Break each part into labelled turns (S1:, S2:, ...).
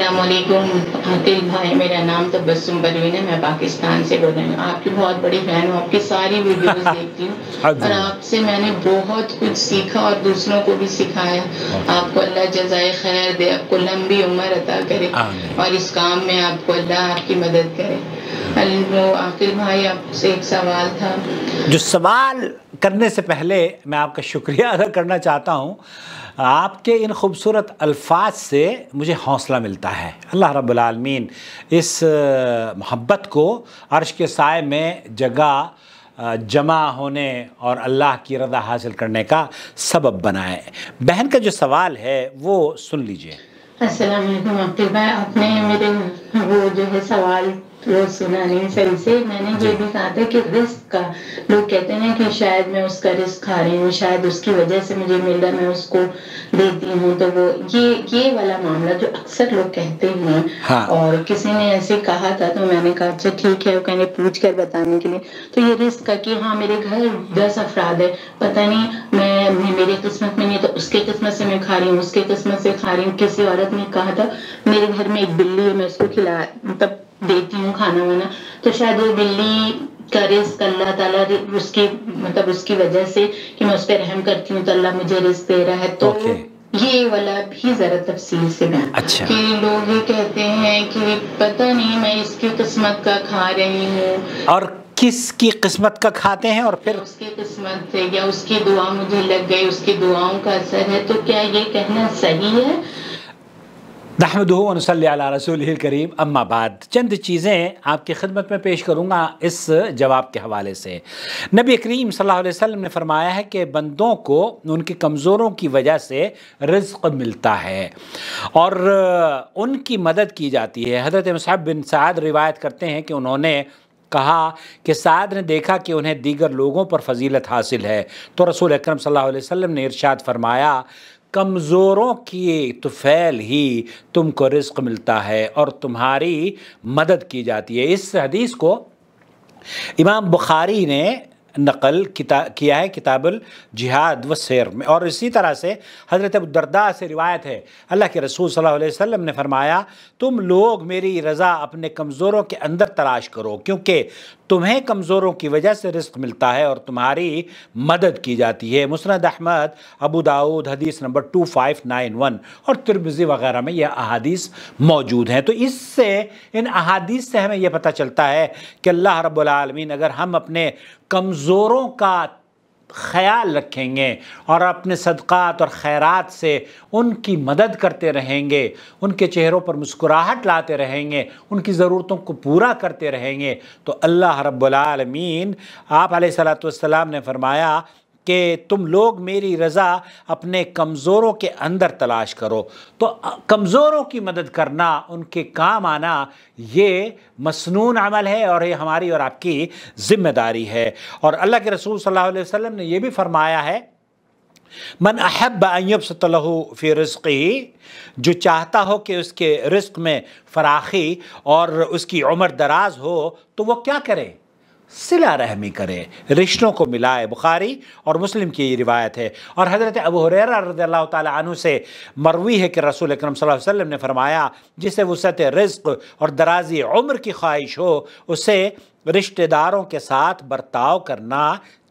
S1: असलकुम आतिल भाई मेरा नाम तो बसुम बरवीन है मैं पाकिस्तान से बोल रही हूँ आपकी बहुत बड़ी फ़ैन हूँ आपकी सारी वीडियोस हाँ देखती हूँ और आपसे मैंने बहुत कुछ सीखा और दूसरों को भी सिखाया हाँ। आपको अल्लाह जजाय खैर दे आपको लंबी उम्र अदा करे और इस काम में आपको अल्लाह आपकी मदद करे आकिल भाई आपसे एक सवाल था
S2: जो सवाल करने से पहले मैं आपका शुक्रिया अदा करना चाहता हूँ आपके इन खूबसूरत अल्फाज से मुझे हौसला मिलता है अल्लाह रबालमीन इस मोहब्बत को अर्श के साय में जगह जमा होने और अल्लाह की रजा हासिल करने का सबब बनाए बहन का जो सवाल है वो सुन लीजिए
S1: आपने मेरे वो जो है सवाल यस सुना नहीं सही से मैंने ये भी कहा था कि रिस्क का लोग कहते हैं कि शायद मैं उसका रिस्क खा रही हूँ शायद उसकी वजह से मुझे मिल रहा मैं उसको देती हूँ तो वो ये ये वाला मामला जो अक्सर लोग कहते हैं हाँ। और किसी ने ऐसे कहा था तो मैंने कहा अच्छा ठीक है वो कहने पूछ कर बताने के लिए तो ये रिस्क का कि हाँ मेरे घर दस अफराद है पता नहीं मैं मेरे किस्मत में नहीं तो उसके किस्मत से मैं खा रही हूँ उसके किस्मत से खा रही हूँ किसी औरत ने कहा था मेरे घर में एक बिल्ली है मैं उसको खिला मतलब देती हूँ खाना वाना तो शायद वो बिल्ली का रिस्क अल्लाह ताला उसकी मतलब उसकी वजह से कि मैं उस पर रहम करती हूँ तो अल्लाह मुझे रिस्क दे रहा है तो okay. ये वाला भी जरा
S2: तफसील से मैं अच्छा। कि
S1: लोग ये कहते हैं कि पता नहीं मैं इसकी किस्मत का खा रही हूँ
S2: और किसकी किस्मत का खाते हैं और फिर उसकी
S1: किस्मत से या उसकी दुआ मुझे लग गई उसकी दुआओं का असर है तो क्या ये
S2: कहना सही है नहमद वनसल रसूल करीम अम्मा बाद चंद चीज़ें आपकी खिदमत में पेश करूँगा इस जवाब के हवाले से नबी करीम सल्लल्लाहु ने फरमाया है कि बंदों को उनके कमज़ोरों की वजह से रिज्क मिलता है और उनकी मदद की जाती है हज़रत मसाब बिन साद रिवायत करते हैं कि उन्होंने कहा कि साद ने देखा कि उन्हें दीगर लोगों पर फजीलत हासिल है तो रसूल अक्रम सल वसम ने इरशाद फरमाया कमज़ोरों किए तो फैल ही तुमको रिस्क मिलता है और तुम्हारी मदद की जाती है इस हदीस को इमाम बुखारी ने नकल किता किया है किताबुल जिहाद व शेर में और इसी तरह से हज़रत अबरदा से रिवायत है अल्लाह के रसूल सल्लल्लाहु अलैहि वसल्लम ने फरमाया तुम लोग मेरी रज़ा अपने कमज़ोरों के अंदर तलाश करो क्योंकि तुम्हें कमज़ोरों की वजह से रिस्क मिलता है और तुम्हारी मदद की जाती है मुसनद अहमद अबू दाऊद हदीस number two five nine one और तिरमिज़ी वगैरह में यह अहादीस मौजूद हैं तो इससे इन अहादीस से हमें यह पता चलता है कि अल्लाह रब्बुल रबालमीन अगर हम अपने कमज़ोरों का ख्याल रखेंगे और अपने सदक़ात और खैरात से उनकी मदद करते रहेंगे उनके चेहरों पर मुस्कुराहट लाते रहेंगे उनकी ज़रूरतों को पूरा करते रहेंगे तो अल्लाह रब्बुल रबालमीन आप सलाम ने फरमाया कि तुम लोग मेरी रज़ा अपने कमज़ोरों के अंदर तलाश करो तो कमज़ोरों की मदद करना उनके काम आना ये मसनून अमल है और ये हमारी और आपकी ज़िम्मेदारी है और अल्लाह के रसूल सल्लल्लाहु अलैहि वसल्लम ने यह भी फरमाया है मन अहब अयब सतलहू फ़ी रिस्क ही जो चाहता हो कि उसके रिस्क में फराखी और उसकी उम्र दराज हो तो वह क्या करें सिला रहमी करे रिश्तों को मिलाए बुखारी और मुस्लिम की ये रिवायत है और हज़रत अबू हुररा रज़ी अल्लाह तु से मरवी है कि रसूल अक्रम वसल्लम ने फरमाया जिसे वसत रिज्क और दराजी उम्र की ख्वाहिश हो उसे रिश्तेदारों के साथ बर्ताव करना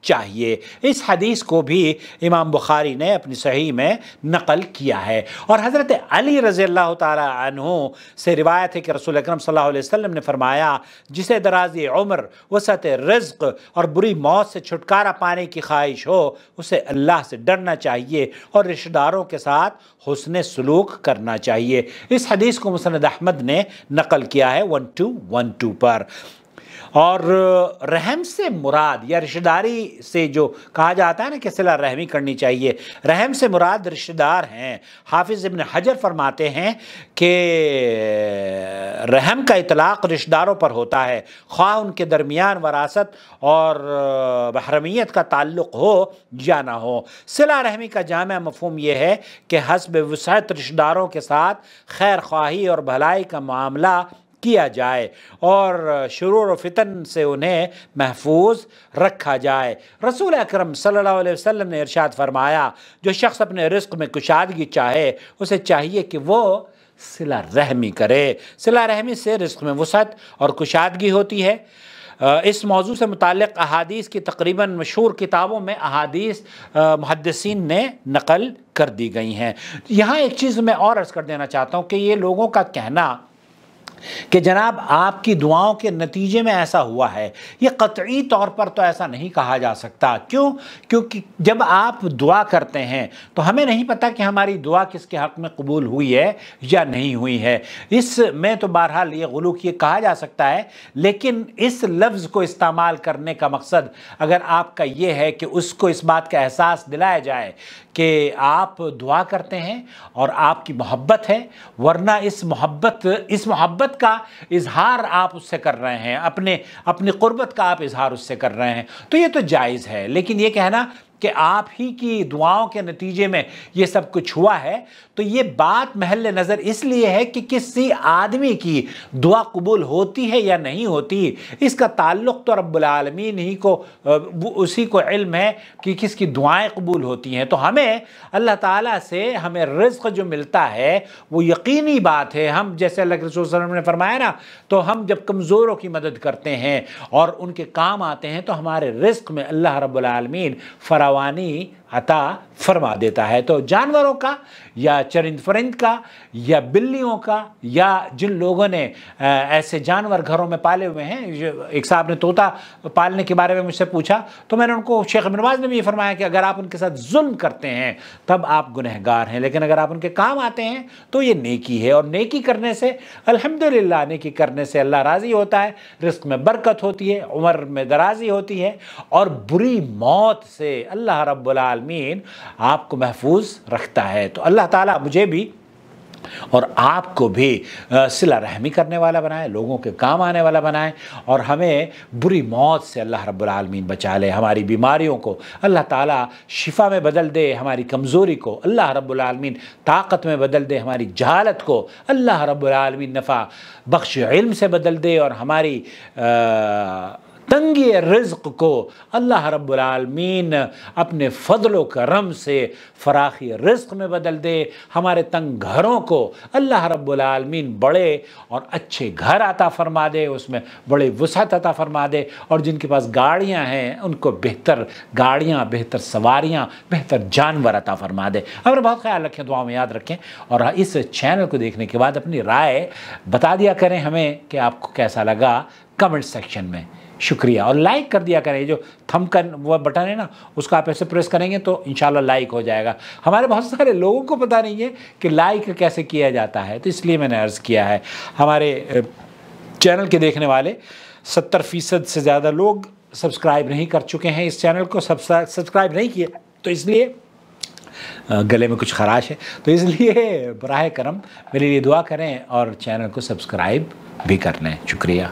S2: चाहिए इस हदीस को भी इमाम बुखारी ने अपनी सही में नकल किया है और हज़रत अली रज़ी अल्लाह तहों से रिवायत है कि रसूल अक्रम वसल्लम ने फरमाया जिसे दराज उम्र वसत रज़ और बुरी मौत से छुटकारा पाने की ख्वाहिश हो उसे अल्लाह से डरना चाहिए और रिश्तेदारों के साथ हसन सलूक करना चाहिए इस हदीस को मुसनद अहमद ने नकल किया है वन टू वन टू पर और रहम से मुराद या रिश्तेदारी से जो कहा जाता है ना कि सिला रहमी करनी चाहिए रहम से मुराद रिश्तेदार हैं हाफिज़ इबन हजर फरमाते हैं कि रहम का इतलाक़ रिश्तेदारों पर होता है ख्वाह उनके दरमियान वरासत और बहरमीत का ताल्लुक़ हो या ना हो सिला रहमी का जाम मफहम यह है कि हसब वसत रिश्तेदारों के साथ खैर ख्वाही और भलाई का मामला किया जाए और शुरू फितन से उन्हें महफूज रखा जाए रसूल अक्रम सल्लल्लाहु ने इरशाद फरमाया जो शख्स अपने रिस्क में कुशादगी चाहे उसे चाहिए कि वो सिला रहमी करे सिला रहमी से रिस्क में वसत और कुशादगी होती है इस मौजू से मुतल अहादीस की तकरीबन मशहूर किताबों में अहादीस मुहदसिन ने नकल कर दी गई हैं यहाँ एक चीज़ मैं और अर्ज़ कर देना चाहता हूँ कि ये लोगों का कहना कि जनाब आपकी दुआओं के नतीजे में ऐसा हुआ है ये कतई तौर पर तो ऐसा नहीं कहा जा सकता क्यों क्योंकि जब आप दुआ करते हैं तो हमें नहीं पता कि हमारी दुआ किसके हक़ में कबूल हुई है या नहीं हुई है इस में तो बहरहाल ये गलूक ये कहा जा सकता है लेकिन इस लफ्ज़ को इस्तेमाल करने का मकसद अगर आपका ये है कि उसको इस बात का एहसास दिलाया जाए कि आप दुआ करते हैं और आपकी मोहब्बत है वरना इस मोहब्बत इस मोहब्बत का इजहार आप उससे कर रहे हैं अपने अपनी कुर्बत का आप इजहार उससे कर रहे हैं तो ये तो जायज़ है लेकिन ये कहना कि आप ही की दुआओं के नतीजे में ये सब कुछ हुआ है तो ये बात महल नज़र इसलिए है कि किसी आदमी की दुआ कबूल होती है या नहीं होती इसका ताल्लुक़ तो रबालमीन ही को उसी को इल्म है कि किसकी दुआएं कबूल होती हैं तो हमें अल्लाह ताला से हमें रिज्क जो मिलता है वो यकीनी बात है हम जैसे अल्लाह के रसूल ने फरमाया ना तो हम जब कमज़ोरों की मदद करते हैं और उनके काम आते हैं तो हमारे रिस्क में अल्लाह रबालमीन फ़रा าวานี अता फरमा देता है तो जानवरों का या चरिंद फरिंद का या बिल्लियों का या जिन लोगों ने ऐसे जानवर घरों में पाले हुए हैं एक साहब ने तोता पालने के बारे में मुझसे पूछा तो मैंने उनको शेख नवाज़ ने भी ये फरमाया कि अगर आप उनके साथ जुल्म करते हैं तब आप गुनहगार हैं लेकिन अगर आप उनके काम आते हैं तो ये नेकी है और नेकी करने से अलहमदिल्ला नेकी करने से अल्लाह राज़ी होता है रिस्क में बरकत होती है उम्र में दराजी होती है और बुरी मौत से अल्लाह रब्बुल आलमीन आपको महफूज रखता है तो अल्लाह ताला मुझे भी और आपको भी सिला रहमी करने वाला बनाए लोगों के काम आने वाला बनाए और हमें बुरी मौत से अल्लाह रब्लमीन बचा ले हमारी बीमारियों को अल्लाह ताला शिफा में बदल दे हमारी कमज़ोरी को अल्लाह रब्लमीन ताकत में बदल दे हमारी जहालत को अल्लाह रब्लमीन नफ़ा बख्श इल्म से बदल दे और हमारी आ, तंगी रिज्क को अल्लाह रब्लमीन अपने फ़ल करम से फराखी रिज्क में बदल दे हमारे तंग घरों को अल्लाह रब्लमीन बड़े और अच्छे घर अता फ़रमा दे उसमें बड़े वसत अता फ़रमा दे और जिनके पास गाड़ियाँ हैं उनको बेहतर गाड़ियाँ बेहतर सवारियाँ बेहतर जानवर अता फ़रमा दे अगर बहुत ख्याल रखें दुआ में याद रखें और इस चैनल को देखने के बाद अपनी राय बता दिया करें हमें कि आपको कैसा लगा कमेंट सेक्शन में शुक्रिया और लाइक कर दिया करें जो थम का वो बटन है ना उसको आप ऐसे प्रेस करेंगे तो इन लाइक हो जाएगा हमारे बहुत सारे लोगों को पता नहीं है कि लाइक कैसे किया जाता है तो इसलिए मैंने अर्ज़ किया है हमारे चैनल के देखने वाले सत्तर फ़ीसद से ज़्यादा लोग सब्सक्राइब नहीं कर चुके हैं इस चैनल को सब्सक्राइब नहीं किया तो इसलिए गले में कुछ खराश है तो इसलिए बरह करम मेरे लिए दुआ करें और चैनल को सब्सक्राइब भी कर लें शुक्रिया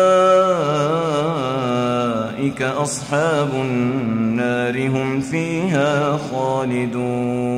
S1: أولئك أصحاب النار هم فيها خالدون